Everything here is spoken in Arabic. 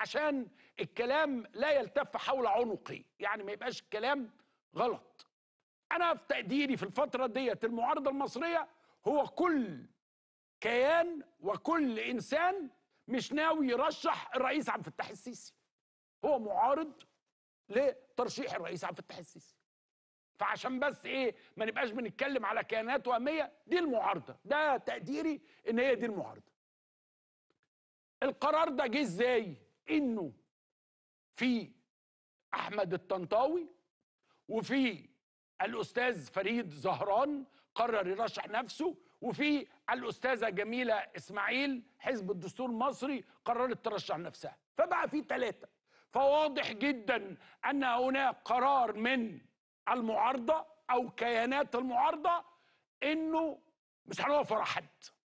عشان الكلام لا يلتف حول عنقي يعني ما يبقاش الكلام غلط انا في تقديري في الفتره ديت المعارضه المصريه هو كل كيان وكل انسان مش ناوي يرشح الرئيس عبد الفتاح السيسي هو معارض لترشيح الرئيس عبد الفتاح السيسي فعشان بس ايه ما نبقاش بنتكلم على كيانات وهميه دي المعارضه ده تقديري ان هي دي المعارضه القرار ده جه ازاي انه في احمد الطنطاوي وفي الاستاذ فريد زهران قرر يرشح نفسه وفي الاستاذه جميله اسماعيل حزب الدستور المصري قررت ترشح نفسها فبقى في ثلاثه فواضح جدا ان هناك قرار من المعارضه او كيانات المعارضه انه مش هنوفر احد